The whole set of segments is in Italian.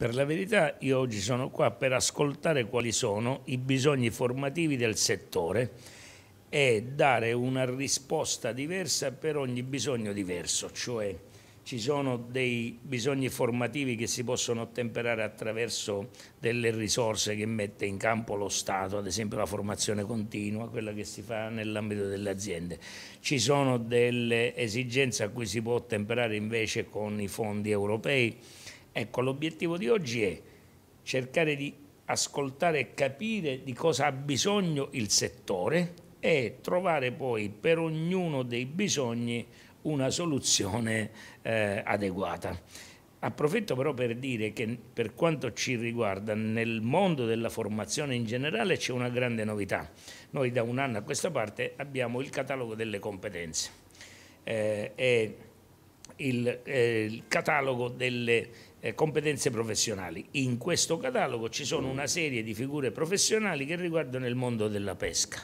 Per la verità io oggi sono qua per ascoltare quali sono i bisogni formativi del settore e dare una risposta diversa per ogni bisogno diverso, cioè ci sono dei bisogni formativi che si possono ottemperare attraverso delle risorse che mette in campo lo Stato, ad esempio la formazione continua, quella che si fa nell'ambito delle aziende. Ci sono delle esigenze a cui si può ottemperare invece con i fondi europei, Ecco, l'obiettivo di oggi è cercare di ascoltare e capire di cosa ha bisogno il settore e trovare poi per ognuno dei bisogni una soluzione eh, adeguata. Approfitto però per dire che per quanto ci riguarda nel mondo della formazione in generale c'è una grande novità. Noi da un anno a questa parte abbiamo il catalogo delle competenze eh, e il, eh, il catalogo delle eh, competenze professionali. In questo catalogo ci sono una serie di figure professionali che riguardano il mondo della pesca.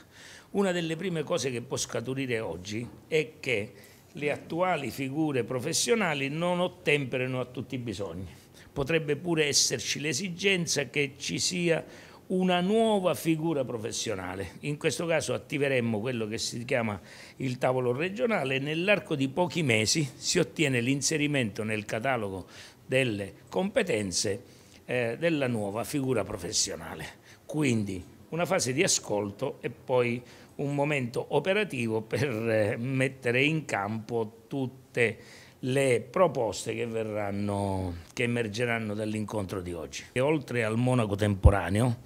Una delle prime cose che può scaturire oggi è che le attuali figure professionali non ottemperano a tutti i bisogni. Potrebbe pure esserci l'esigenza che ci sia una nuova figura professionale. In questo caso attiveremmo quello che si chiama il tavolo regionale e nell'arco di pochi mesi si ottiene l'inserimento nel catalogo delle competenze eh, della nuova figura professionale. Quindi una fase di ascolto e poi un momento operativo per eh, mettere in campo tutte le proposte che, verranno, che emergeranno dall'incontro di oggi. E oltre al monaco temporaneo,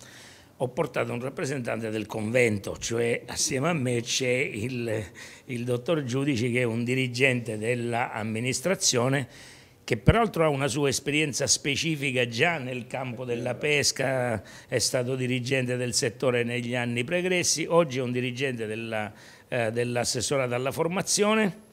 ho portato un rappresentante del convento, cioè assieme a me c'è il, il dottor Giudici che è un dirigente dell'amministrazione che peraltro ha una sua esperienza specifica già nel campo della pesca, è stato dirigente del settore negli anni pregressi, oggi è un dirigente dell'assessora eh, dell alla formazione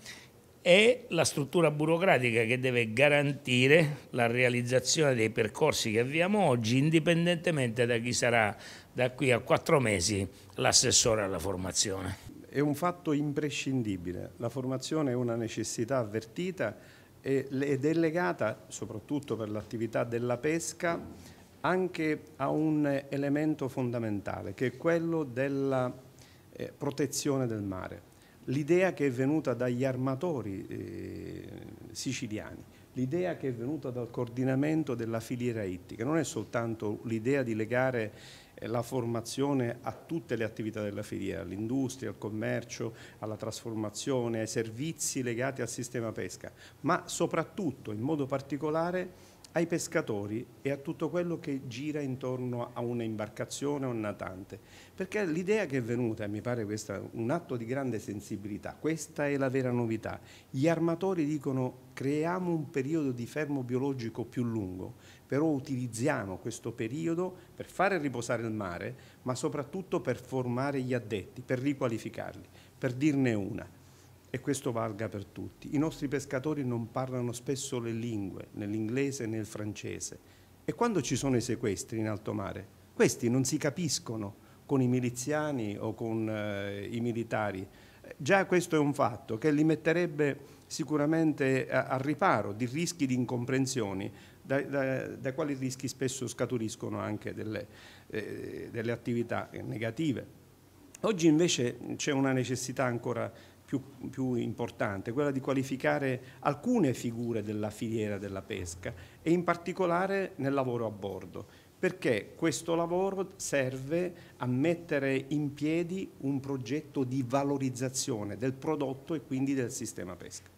è la struttura burocratica che deve garantire la realizzazione dei percorsi che avviamo oggi, indipendentemente da chi sarà da qui a quattro mesi l'assessore alla formazione. È un fatto imprescindibile, la formazione è una necessità avvertita ed è legata soprattutto per l'attività della pesca anche a un elemento fondamentale che è quello della eh, protezione del mare. L'idea che è venuta dagli armatori eh, siciliani l'idea che è venuta dal coordinamento della filiera ittica, non è soltanto l'idea di legare eh, la formazione a tutte le attività della filiera, all'industria, al commercio, alla trasformazione, ai servizi legati al sistema pesca, ma soprattutto in modo particolare ai pescatori e a tutto quello che gira intorno a un'imbarcazione o un natante. Perché l'idea che è venuta, e mi pare questo un atto di grande sensibilità, questa è la vera novità. Gli armatori dicono creiamo un periodo di fermo biologico più lungo, però utilizziamo questo periodo per fare riposare il mare, ma soprattutto per formare gli addetti, per riqualificarli. Per dirne una, e questo valga per tutti. I nostri pescatori non parlano spesso le lingue, nell'inglese e nel francese. E quando ci sono i sequestri in alto mare, questi non si capiscono con i miliziani o con eh, i militari. Già questo è un fatto che li metterebbe sicuramente al riparo di rischi di incomprensioni, da, da, da, quali rischi spesso scaturiscono anche delle, eh, delle attività negative. Oggi invece c'è una necessità ancora più, più, importante, quella di qualificare alcune figure della filiera della pesca e in particolare nel lavoro a bordo, perché questo lavoro serve a mettere in piedi un progetto di valorizzazione del prodotto e quindi del sistema pesca.